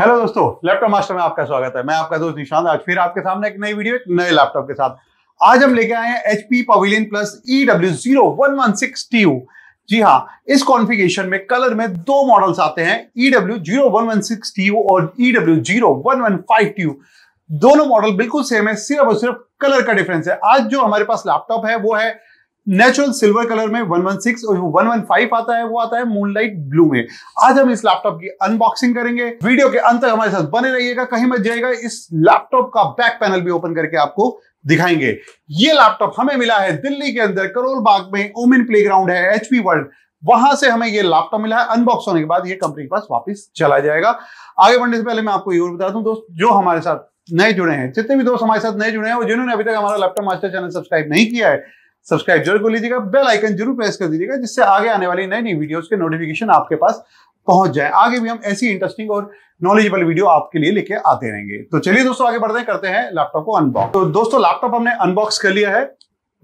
hello दोस्तों laptop master में आपका स्वागत है मैं आपका दोस्त निशांत आज फिर आपके सामने एक नई वीडियो एक नए लैपटॉप के साथ आज हम लेके आए हैं H P Pavilion plus E W zero one one six T U जी हाँ इस कॉन्फ़िगरेशन में कलर में दो मॉडल्स आते हैं E W zero one one six T U और E W zero one one five T U दोनों मॉडल बिल्कुल सेम है सिर्फ और सिर्फ कलर का डिफरेंस है आज जो हमारे पास लैपटॉप है वो है नेचुरल सिल्वर कलर में 116 और जो 115 आता है वो आता है मूनलाइट ब्लू में आज हम इस लैपटॉप की अनबॉक्सिंग करेंगे वीडियो के अंत तक हमारे साथ बने रहिएगा कहीं मत जाएगा इस लैपटॉप का बैक पैनल भी ओपन करके आपको दिखाएंगे ये लैपटॉप हमें मिला है दिल्ली के अंदर करोल बाग में ओमिन प्ले है एचपी वर्ल्ड वहां से हमें ये लैपटॉप मिला है अनबॉक्स होने के बाद ये कंपनी के पास वापस चला जाएगा आगे बढ़ने से पहले मैं आपको ये और बता दूं दोस्त जो हमारे साथ नए जुड़े हैं जितने भी दोस्त हमारे साथ नए जुड़े हैं और जिन्होंने अभी तक हमारा लैपटॉप मास्टर चैनल सब्सक्राइब नहीं किया है सब्सक्राइब जरूर कर लीजिएगा बेल आइकन जरूर प्रेस कर दीजिएगा जिससे आगे आने वाली नई नई वीडियोस के नोटिफिकेशन आपके पास पहुंच जाए आगे भी हम ऐसी इंटरेस्टिंग और नॉलेजेबल वीडियो आपके लिए लेके आते रहेंगे तो चलिए दोस्तों आगे बढ़ते हैं करते हैं लैपटॉप को अनबॉक्स तो दोस्तों लैपटॉप हमने अनबॉक्स कर लिया है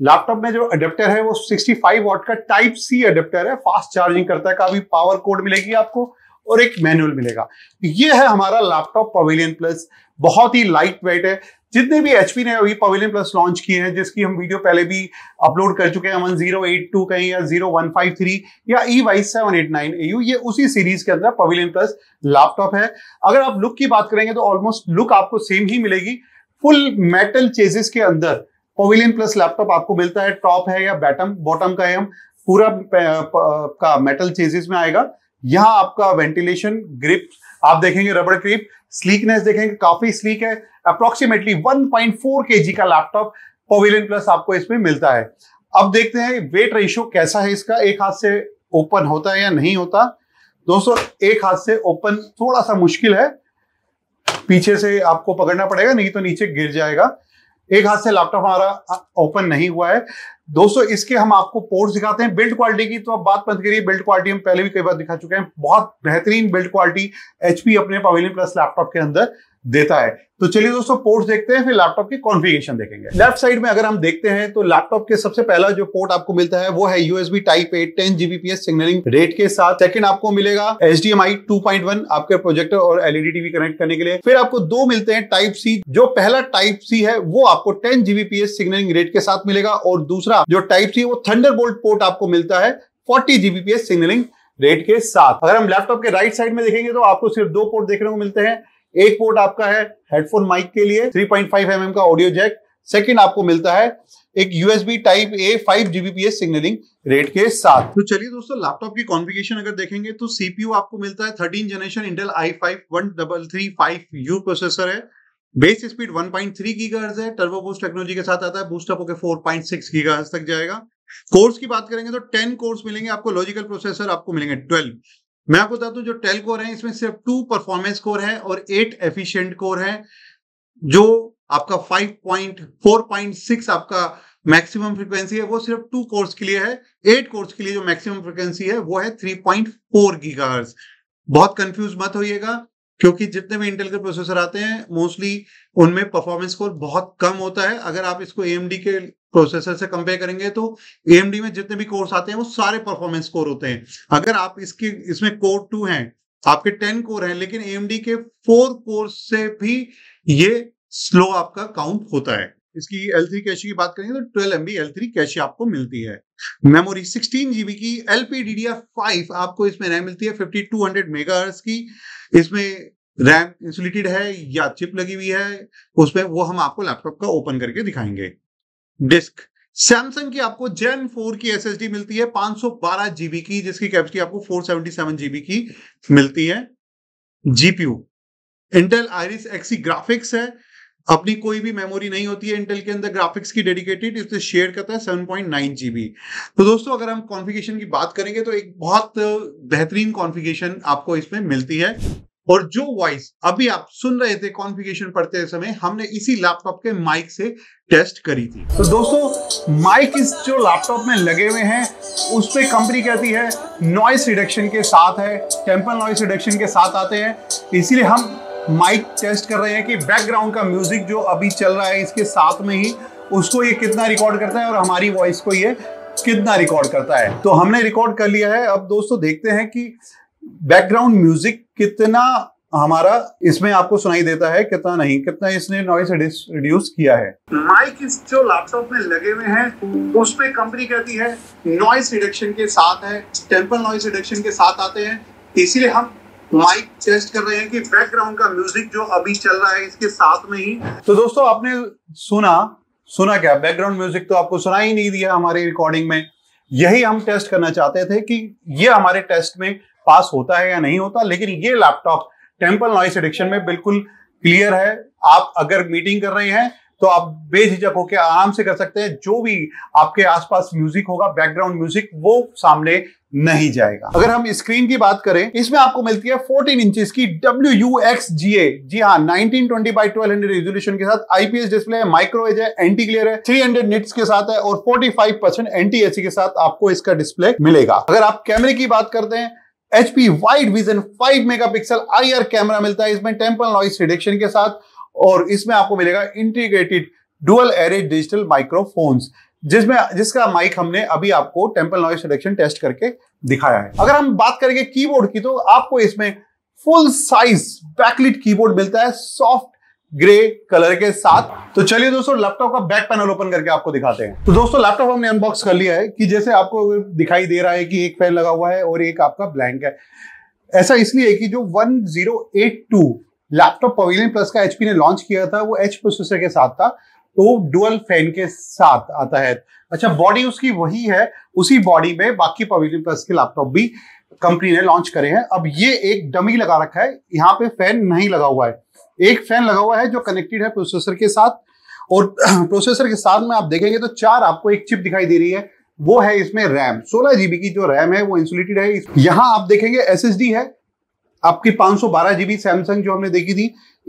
लैपटॉप में जो अडेप्टर है वो सिक्सटी फाइव का टाइप सी अडेप्टर है फास्ट चार्जिंग करता है काफी पावर कोड मिलेगी आपको और एक मैनुअल मिलेगा ये है हमारा लैपटॉप पवेलियन प्लस बहुत ही लाइट वेट है जितने भी एच ने अभी पवेलियन प्लस लॉन्च किए हैं जिसकी हम वीडियो पहले भी अपलोड कर चुके हैं वन जीरो एट टू कहीं या जीरो वन फाइव थ्री या E Y seven eight nine A U ये उसी सीरीज के अंदर पवेलियन प्लस लैपटॉप है अगर आप लुक की बात करेंगे तो ऑलमोस्ट लुक आपको सेम ही मिलेगी फुल मेटल चेजेस के अंदर पवेलियन प्लस लैपटॉप आपको मिलता है टॉप है या बैटम बॉटम का है हम पूरा का मेटल चेजेस में आएगा यहां आपका वेंटिलेशन ग्रिप आप देखेंगे रबड़ ग्रिप स्लीकनेस देखेंगे काफी स्लीक है अप्रोक्सीमेटली 1.4 पॉइंट का लैपटॉप पोविलियन प्लस आपको इसमें मिलता है अब देखते हैं वेट रेशियो कैसा है इसका एक हाथ से ओपन होता है या नहीं होता दोस्तों एक हाथ से ओपन थोड़ा सा मुश्किल है पीछे से आपको पकड़ना पड़ेगा नहीं तो नीचे गिर जाएगा एक हाथ से लैपटॉप हमारा ओपन नहीं हुआ है दोस्तों इसके हम आपको पोर्ट्स दिखाते हैं बिल्ड क्वालिटी की तो आप बात बंद करिए बिल्ड क्वालिटी हम पहले भी कई बार दिखा चुके हैं बहुत बेहतरीन बिल्ड क्वालिटी एचपी अपने पवेलियन प्लस लैपटॉप के अंदर देता है तो चलिए दोस्तों पोर्ट्स देखते हैं फिर लैपटॉप की कॉन्फ़िगरेशन देखेंगे लेफ्ट साइड में अगर हम देखते हैं तो लैपटॉप के सबसे पहला जो पोर्ट आपको मिलता है वो है USB type A ten Gbps signalling rate के साथ सेकंड आपको मिलेगा एच डी आपके प्रोजेक्टर और एलईडी टीवी कनेक्ट करने के लिए फिर आपको दो मिलते हैं टाइप सी जो पहला टाइप सी है वो आपको टेन जीबीपीएस सिग्नलिंग रेट के साथ मिलेगा और दूसरा जो टाइप सी वो थंडर पोर्ट आपको मिलता है फोर्टी जीबीपीएस सिग्नलिंग रेट के साथ अगर हम लैपटॉप के राइट साइड में देखेंगे तो आपको सिर्फ दो पोर्ट देखने को मिलते हैं एक पोर्ट आपका है हेडफोन माइक के लिए 3.5 पॉइंट mm का ऑडियो जैक सेकंड आपको मिलता है एक USB type A five Gbps signalling rate के साथ तो चलिए दोस्तों लैपटॉप की कॉन्फ़िगरेशन अगर देखेंगे तो सीपीयू आपको मिलता है thirteen generation Intel i five one double three five U processor है बेस स्पीड 1.3 पॉइंट थ्री है टर्बो बूस्ट टेक्नोलॉजी के साथ आता है बूस्टअप होकर फोर पॉइंट सिक्स तक जाएगा कोर्स की बात करेंगे तो टेन कोर्स मिलेंगे आपको लॉजिकल प्रोसेसर आपको मिलेंगे ट्वेल्व मैं आपको बता दू जो टेल कोर है इसमें सिर्फ टू परफॉर्मेंस कोर है और एट एफिशियंट कोर है जो आपका five point point four six आपका मैक्सिमम फ्रीक्वेंसी है वो सिर्फ टू कोर्स के लिए है एट कोर्स के लिए जो मैक्सिमम फ्रीक्वेंसी है वो है थ्री पॉइंट फोर गीगा बहुत कंफ्यूज मत होइएगा क्योंकि जितने भी इंटेल के प्रोसेसर आते हैं मोस्टली उनमें परफॉर्मेंस स्कोर बहुत कम होता है अगर आप इसको एएमडी के प्रोसेसर से कंपेयर करेंगे तो एएमडी में जितने भी कोर्स आते हैं वो सारे परफॉर्मेंस स्कोर होते हैं अगर आप इसके इसमें कोर टू हैं आपके टेन कोर हैं लेकिन एएमडी के फोर कोर्स से भी ये स्लो आपका काउंट होता है इसकी एल थ्री कैश की बात करेंगे तो twelve M B L three cache आपको मिलती है मेमोरी सिक्सटीन जीबी की L P D D F five आपको इसमें रैम मिलती है फिफ्टी टू हंड्रेड मेगा की इसमें रैम इंसुलेटेड है या चिप लगी हुई है उसमें वो हम आपको लैपटॉप का ओपन करके दिखाएंगे डिस्क सैमसंग की आपको जेन फोर की एस एस डी मिलती है पांच सौ बारह जीबी की जिसकी कैपेसिटी आपको फोर सेवेंटी सेवन जीबी की मिलती है GPU Intel Iris Xe graphics है अपनी कोई भी मेमोरी नहीं होती है इंटेल के अंदर ग्राफिक्स की डेडिकेटेड इससे शेयर करता है सेवन पॉइंट नाइन जीबी तो दोस्तों अगर हम कॉन्फ़िगरेशन की बात करेंगे तो एक बहुत बेहतरीन कॉन्फ़िगरेशन आपको इसमें मिलती है और जो वॉइस अभी आप सुन रहे थे कॉन्फ़िगरेशन पढ़ते समय हमने इसी लैपटॉप के माइक से टेस्ट करी थी तो दोस्तों माइक इस जो लैपटॉप में लगे हुए हैं उस पर कंपनी कहती है नॉइस रिडक्शन के साथ है टेम्पल नॉइस रिडक्शन के साथ आते हैं इसीलिए हम माइक टेस्ट कर रहे हैं कि बैकग्राउंड का म्यूजिक जो अभी चल रहा है इसके साथ में ही उसको ये कितना रिकॉर्ड करता है और हमारी वॉइस को ये कितना रिकॉर्ड करता है तो हमने रिकॉर्ड कर लिया है अब दोस्तों देखते हैं कि बैकग्राउंड म्यूजिक कितना हमारा इसमें आपको सुनाई देता है कितना नहीं कितना इसने नॉइस रिड्यूस किया है माइक जो लैपटॉप में लगे हुए हैं उसमें कंपनी कहती है नॉइस रिडक्शन के साथ है टेम्पल नॉइस रिडक्शन के साथ आते हैं इसीलिए हम माइक टेस्ट कर रहे हैं कि बैकग्राउंड का म्यूजिक जो अभी चल रहा है इसके साथ में ही तो दोस्तों आपने सुना सुना क्या बैकग्राउंड म्यूजिक तो आपको सुना ही नहीं दिया हमारे रिकॉर्डिंग में यही हम टेस्ट करना चाहते थे कि ये हमारे टेस्ट में पास होता है या नहीं होता लेकिन ये लैपटॉप टेम्पल नॉइस एडिक्शन में बिल्कुल क्लियर है आप अगर मीटिंग कर रहे हैं तो आप बेझिझक होकर आराम से कर सकते हैं जो भी आपके आसपास म्यूजिक होगा बैकग्राउंड म्यूजिक वो सामने नहीं जाएगा अगर हम स्क्रीन की बात करें इसमें आपको मिलती है 14 इंच की W U X G A G हाँ nineteen twenty by twelve hundred resolution के साथ आईपीएस डिस्प्ले है माइक्रोवेज है एंटी क्लियर है थ्री हंड्रेड निट्स के साथ है और forty five percent NTSC के साथ आपको इसका डिस्प्ले मिलेगा अगर आप कैमरे की बात करते हैं HP wide vision five megapixel I camera मिलता है इसमें टेम्पल नॉइस रिडक्शन के साथ और इसमें आपको मिलेगा integrated dual array digital microphones जिसमें जिसका माइक हमने अभी आपको टेम्पल नॉइस रिडक्शन टेस्ट करके दिखाया है अगर हम बात करेंगे कीबोर्ड की तो आपको इसमें फुल साइज बैकलिट कीबोर्ड मिलता है सॉफ्ट ग्रे कलर के साथ तो चलिए दोस्तों लैपटॉप का बैक पैनल ओपन करके आपको दिखाते हैं तो दोस्तों लैपटॉप हमने अनबॉक्स कर लिया है कि जैसे आपको दिखाई दे रहा है कि एक फैन लगा हुआ है और एक आपका ब्लैंक है ऐसा इसलिए कि जो 1082 लैपटॉप पवेलियन प्लस का एचपी ने लॉन्च किया था वो एच प्रोसेसर के साथ था तो डुअल फैन के साथ आता है अच्छा बॉडी उसकी वही है उसी बॉडी में बाकी पवेलियन प्लस के लैपटॉप भी कंपनी ने लॉन्च करे हैं अब ये एक डमी लगा रखा है यहाँ पे फैन नहीं लगा हुआ है एक फैन लगा हुआ है जो कनेक्टेड है प्रोसेसर के साथ और प्रोसेसर के साथ में आप देखेंगे तो चार आपको एक चिप दिखाई दे रही है वो है इसमें रैम सोलह जीबी की जो रैम है वो इंसुलेटेड है यहाँ आप देखेंगे एस है आपकी 512 जीबी सैमसंग जो हमने देखी थी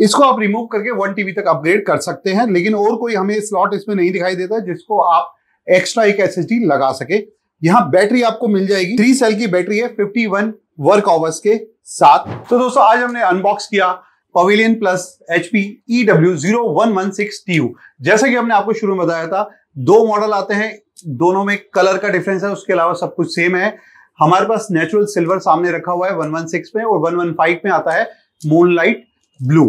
इसको आप रिमूव करके वन टीबी तक अपग्रेड कर सकते हैं लेकिन और कोई हमें स्लॉट इसमें नहीं दिखाई देता जिसको आप एक्स्ट्रा एक एस लगा सके यहाँ बैटरी आपको मिल जाएगी थ्री सेल की बैटरी है फिफ्टी वन वर्क आवर्स के साथ तो दोस्तों आज हमने अनबॉक्स किया Pavilion Plus HP E W zero one one six T U जैसा कि हमने आपको शुरू में बताया था दो मॉडल आते हैं दोनों में कलर का डिफरेंस है उसके अलावा सब कुछ सेम है हमारे पास नेचुरल सिल्वर सामने रखा हुआ है 116 में और 115 में आता है मूनलाइट ब्लू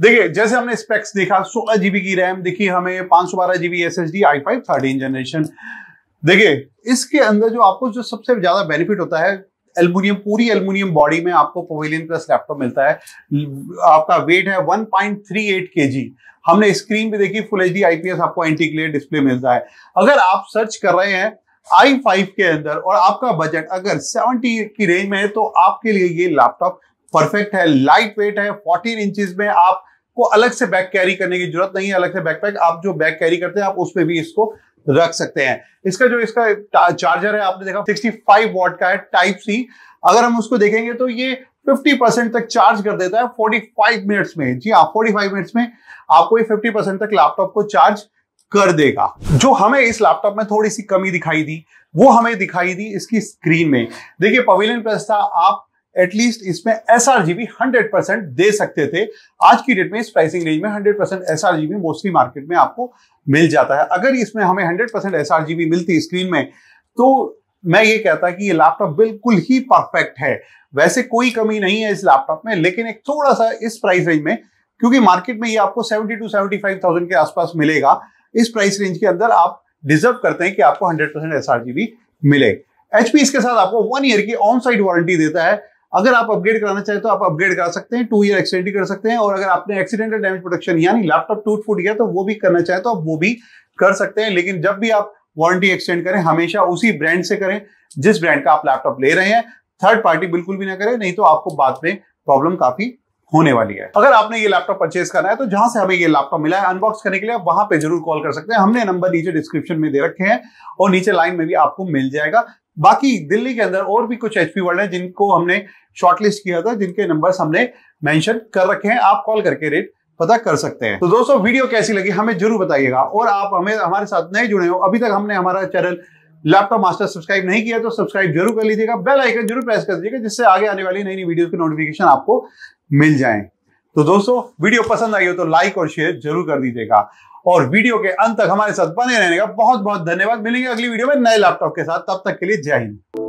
देखिए जैसे हमने स्पेक्स देखा सोलह जीबी की रैम देखिए हमें पांच सौ बारह GB S S D I five thirteen generation देखिए इसके अंदर जो आपको जो सबसे ज्यादा बेनिफिट होता है एल्यूमिनियम पूरी एल्मोनियम बॉडी में आपको पवेलियन प्लस लैपटॉप मिलता है आपका वेट है 1.38 जी हमने स्क्रीन पे देखी फुल एच डी आईपीएस आपको एंटीक्लियर डिस्प्ले मिलता है अगर आप सर्च कर रहे हैं आई फाइव के अंदर और आपका बजट अगर सेवेंटी की रेंज में है तो आपके लिए ये लैपटॉप परफेक्ट है लाइट वेट है फोर्टीन इंचज में आपको अलग से बैग कैरी करने की जरूरत नहीं है अलग से बैकपैक आप जो बैग कैरी करते हैं आप उस पर भी इसको रख सकते हैं इसका जो इसका चार्जर है आपने देखा 65 वॉट का है टाइप सी अगर हम उसको देखेंगे तो ये 50 परसेंट तक चार्ज कर देता है 45 मिनट्स में जी हाँ 45 मिनट्स में आपको ये 50 परसेंट तक लैपटॉप को चार्ज कर देगा जो हमें इस लैपटॉप में थोड़ी सी कमी दिखाई दी वो हमें दिखाई दी इसकी स्क्रीन में देखिए पवेलियन प्लस था आप एटलीस्ट इसमें S R GB hundred percent दे सकते थे आज की डेट में इस प्राइसिंग रेंज में hundred percent S R GB mostly market में आपको मिल जाता है अगर इसमें हमें hundred percent S R GB मिलती स्क्रीन में तो मैं ये कहता कि ये लैपटॉप बिल्कुल ही परफेक्ट है वैसे कोई कमी नहीं है इस लैपटॉप में लेकिन एक थोड़ा सा इस प्राइस रेंज में क्योंकि मार्केट में ये आपको seventy two seventy five thousand के आसपास मिलेगा इस प्राइस रेंज के अंदर आप डिजर्व करते हैं कि आपको 100 परसेंट एस मिले एचपी इसके साथ आपको वन ईयर की ऑन साइड वारंटी देता है अगर आप अपग्रेड कराना चाहें तो आप अपग्रेड करा सकते हैं टू ईयर एक्सटेंड कर सकते हैं और अगर आपने एक्सीडेंटल डैमेज प्रोटेक्शन यानी लैपटॉप टूट फूट गया तो वो भी करना चाहे तो आप वो भी कर सकते हैं लेकिन जब भी आप वारंटी एक्सटेंड करें हमेशा उसी ब्रांड से करें जिस ब्रांड का आप लैपटॉप ले रहे हैं थर्ड पार्टी बिल्कुल भी ना करें नहीं तो आपको बाद में प्रॉब्लम काफी होने वाली है अगर आपने ये लैपटॉप परचेज करना है तो जहां से हमें ये लैपटॉप मिला है अनबॉक्स करने के लिए वहां पे जरूर कॉल कर सकते हैं हमने नंबर नीचे डिस्क्रिप्शन में दे रखे हैं और नीचे लाइन में भी आपको मिल जाएगा बाकी दिल्ली के अंदर और भी कुछ एचपी वर्ल्ड है जिनको हमने शॉर्टलिस्ट किया था जिनके नंबर हमने मैंशन कर रखे हैं आप कॉल करके रेट पता कर सकते हैं तो दोस्तों वीडियो कैसी लगी हमें जरूर बताइएगा और आप हमें हमारे साथ नए जुड़े हो अभी तक हमने हमारा चैनल लैपटॉप मास्टर सब्सक्राइब नहीं किया तो सब्सक्राइब जरूर कर लीजिएगा बेल आइकन जरूर प्रेस कर दीजिएगा जिससे आगे आने वाली नई नई वीडियो की नोटिफिकेशन आपको मिल जाएं तो दोस्तों वीडियो पसंद आई हो तो लाइक और शेयर जरूर कर दीजिएगा और वीडियो के अंत तक हमारे साथ बने रहने का बहुत बहुत धन्यवाद मिलेंगे अगली वीडियो में नए लैपटॉप के साथ तब तक के लिए जय हिंद